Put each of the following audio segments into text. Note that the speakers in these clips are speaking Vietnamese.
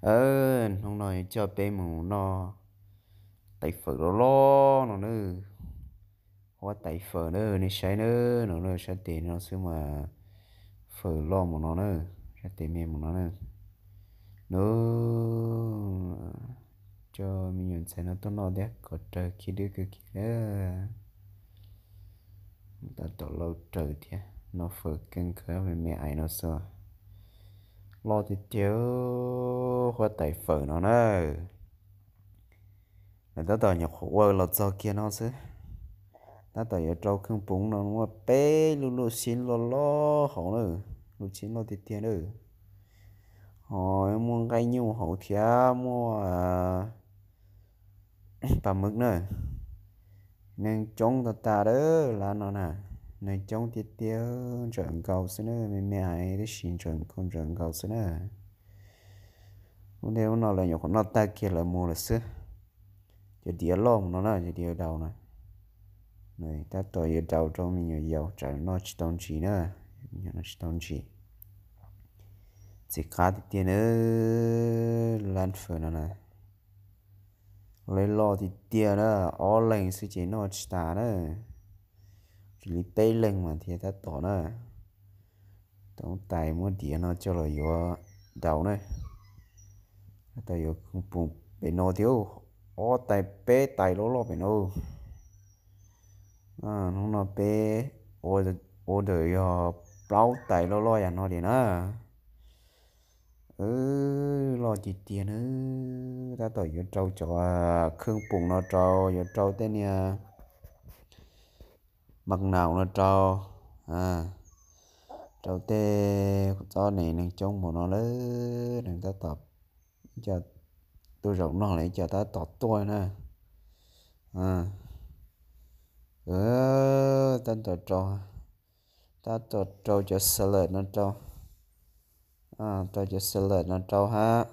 ờ không nói cho bé mù nó tay phở nó nó nữa hoa tay phở nữa nên sai nữa nó nữa sai tiền nó xưa mà phở lo mà nó nữa sai tiền mẹ mà nó nữa nó cho mình nhận nó tôi nó đấy có trời khi đứa kia ta tổ lâu trời thế nó phở cưng khởi về mẹ ai nó sợ lo thì thiếu khoa tài phở nó nè là ta tỏ nhập khoa là do kia nó chứ ta tỏ nhập trâu khương bún nó nó bé lu lu xin lo lo hậu nữa lu xin lo tiền tiền nữa hỏi muốn cái nhiều hậu thía mua à, bà mực nữa nên chống ta ta đó là nó nè nên chống tiết tiêu chuẩn cầu xin nữa mẹ mẹ hãy để xin chuẩn con chuẩn cầu xin nữa nếu nó là nhỏ con nó ta kia là mua là xứ giờ đĩa lông nó là giờ đĩa đầu này này ta tôi giờ đầu trong mình nhiều giàu trả nó chỉ tông chỉ nữa mình nó chỉ tông chỉ chỉ cá thì tiền nữa lăn phở nó này lấy lo thì tiền nữa ó lên sự chỉ nó chỉ ta nữa chỉ lấy tay lên mà thì ta tỏ nữa tổng tài mua đĩa nó cho là vô đầu này แต่อยู่ปุ่มเป็นโนเดียวอ๋อไตเป้ไตโลโลเป็นโนอ่าน้องนอเป้โอโอเดียวเปล่าไตโลโลอย่างนอดีนะเออรอจีเตียนเออถ้าต่อยอยู่เจ้าจอเครื่องปรุงนอเจ้าอยู่เจ้าเต้เนี่ยมักหนาวนะเจ้าอ่าเจ้าเต้เจ้าไหนหนึ่งจงหมดนอเลยหนึ่งตาตอบ cho tôi rộng nó lại cho ta tỏ tôi nè à ờ tên tỏ trò ta tỏ trò cho salad nó trâu à tỏ cho salad nó trâu ha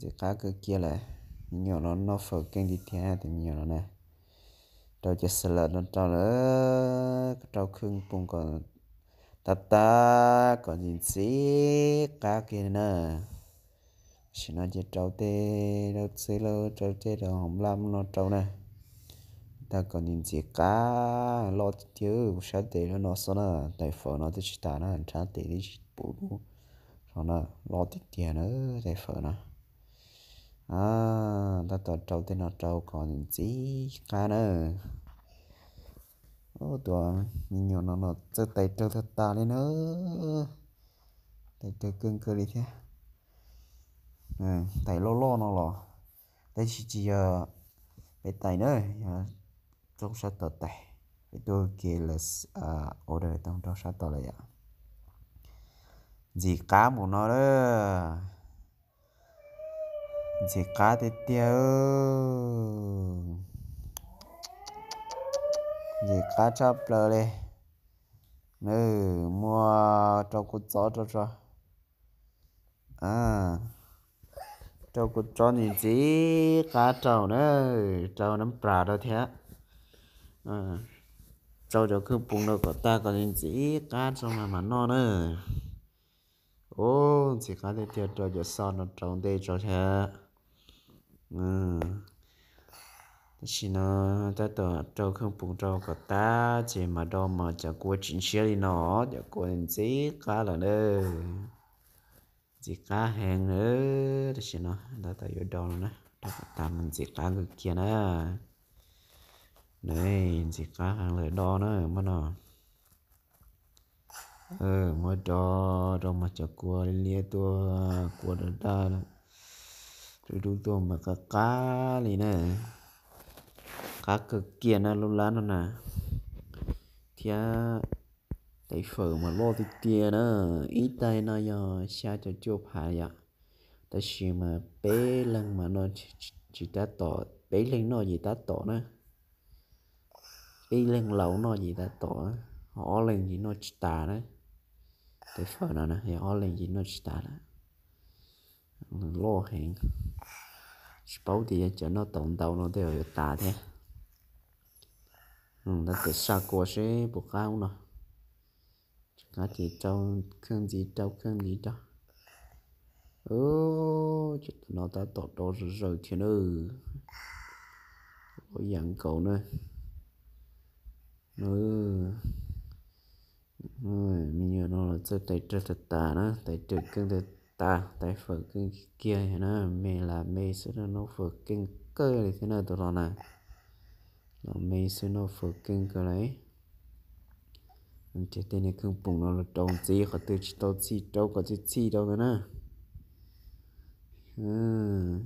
thì cá cứ kia lại nhiều nó nó phở kênh đi theo thì nhiều nó nè trâu cho salad nó trâu nữa trâu khương bùng còn ta ta còn nhìn xí cá kia nữa xin nó chỉ trâu tê nó xí lô trâu tê rồi hồng lam nó trâu nè ta còn nhìn gì cá lo chứ sao tê nó nó sao nè tại phở nó tới chỉ ta nó anh cha tê đi bố bố rồi nè lo tít tiền nữa tại phở nó à ta tờ trâu tê nó trâu còn nhìn gì cá nữa ô tụi nhìn nhau nó nó chơi tay trâu thật ta lên nữa tay trâu cưng cưng đi thế ừ tại lô lô nó lò tại chỉ chỉ cái ờ, tại nữa ờ, trong sát tờ tại cái tôi kể là ờ, order trong trong sát tờ là vậy gì cá một nó đó gì cá thì tiêu gì cá chắp lờ đây nè ừ, mua cho cô chó cho cho à trâu cũng cho nhìn gì cá trâu nữa trâu nấm bà đó thế à trâu cho cứ bung đâu có ta có nhìn gì cá trâu mà mà no nữa ô chỉ cá thì thiệt trâu cho sao nó trâu đây cho thế ừ chỉ nó ta tờ trâu không bung trâu có ta chỉ mà đâu mà chả có chính đi nó chả có nhìn gì cá là nữa chỉ cá hàng nữa đó xin nó đã tại vô đồ nữa đó tạm mình chỉ cá người kia nữa này chỉ cá hàng lại đồ nữa mà nó ờ mà đồ đồ mà cho cua lia tua cua đợt đó rồi đúng tua mà cá cá này nè cá cực kia nó lula nó nè thì tại phở mà lo thì tiền á ít tay nó giờ xa cho chụp hạ ya tại sao mà bé lần mà nó chỉ ta tỏ bé lần nó gì ta tỏ nữa bé lần lâu nó gì ta tỏ họ lần gì nó chỉ ta nữa tại phở nó nè họ lần gì nó chỉ ta đó lo hẹn bảo thì cho nó tổng đầu nó đều ta thế ừ nó tự sao cô sẽ buộc cao nó nó chỉ trong khương gì trong khương gì đó ô chứ nó ta tổ đồ rồi thì nữa có dạng cậu nữa nó mình nhớ nó là chơi tay chơi thật tà nó tay chơi cưng thật tà tay phở cưng kia nó mê là mê sẽ nó phở cưng cơ thì thế nào tụi nó này nó mê sẽ nó phở cưng cơ đấy anh chết tên này không bùng nó là tròn gì có từ chỉ tao chỉ đâu có chỉ chỉ đâu nữa nè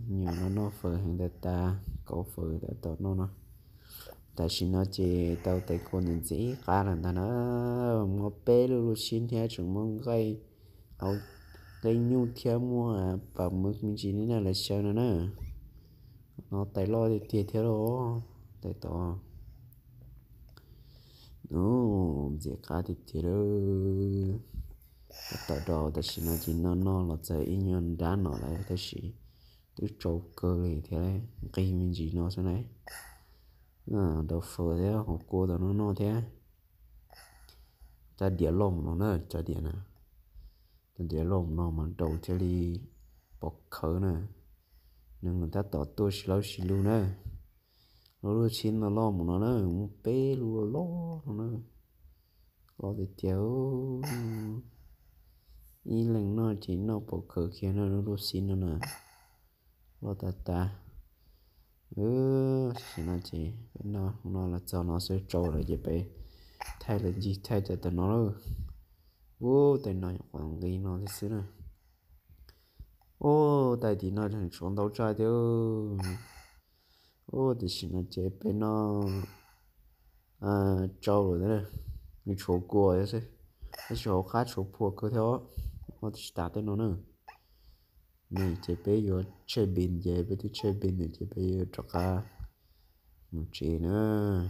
nhiều nó nó phở hàng ta có phở đợt tao nó nó chỉ nó chỉ tao tại cô nên dễ cả là ta nó mua bé luôn luôn xin theo chúng mong gây áo gây theo mua à và mức mình chỉ nên là sao nữa nó tại lo thì theo đó tại tao no dễ cá thì thế đó tao đồ tao chỉ nói chỉ nó nó là chơi in nhân đá nó lại tao chỉ tứ trâu cơ này thế đấy cây mình chỉ nó thế này à đầu phở thế học cô tao nó nó thế ta địa lồng nó nữa cho đĩa nè ta đĩa lồng nó mà đầu chơi đi bọc khớ nè nhưng mà ta tỏ tôi lâu xí luôn nè nó đua chín nó lo mà nó nó cũng bê luôn lo nó nó lo thì chéo y lần nó chỉ nó bộ cờ kia nó nó đua chín nó nè lo ta ta ừ chỉ nó chỉ nó nó là cho nó sẽ trâu rồi vậy bé thay là gì thay cho tụi nó rồi ô tụi nó quản lý nó thế xí ô tại thì nó thằng xuống đấu trai thôi ô thì xin là chế bên nó à trâu rồi đấy như chỗ cua ấy chứ cái chỗ khác chỗ phù cơ theo nó nữa này chế bên yo chế bên chế bên thì chế bên này chế bên yo cho cả một chế nữa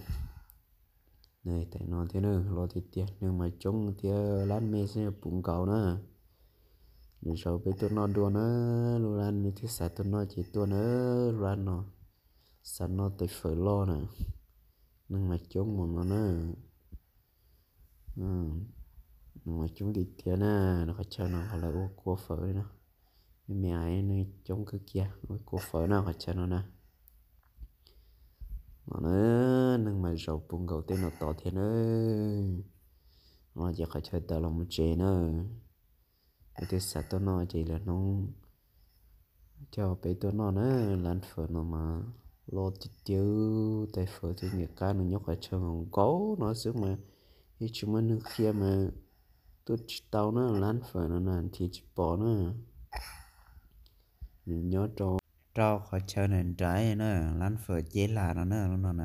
này tại nó thế nữa lo thì tiền nhưng mà chúng thì lát mê sẽ bụng cầu nữa nên sau bên tôi nó đua nữa luôn thì sẽ tôi nó chỉ tôi nữa luôn nó sa nó tới phở lo nè nâng mà chống một nó nè nâng mà chống thì tiền nè nó phải chờ nó phải là ô cua phở đi nó mẹ ấy nó chống cái kia ô cua phở nó phải chờ nó nè nó nữa nâng mà rầu bùng gầu tên nó tỏ thế nữa nó chỉ phải chờ tao là một chế nữa ai thế sao tao nó chỉ là nó cho bé tao nó nè lăn phở nó mà lo tí tiêu tại phở thì người cá nó nhóc ở trường hồng cố nó sức mà thì chúng mình nước kia mà tôi tao nó lăn phở nó là thì chỉ bỏ nó à. nhớ trò trao khỏi chơi nền trái nó lăn phở chế là nó nó nó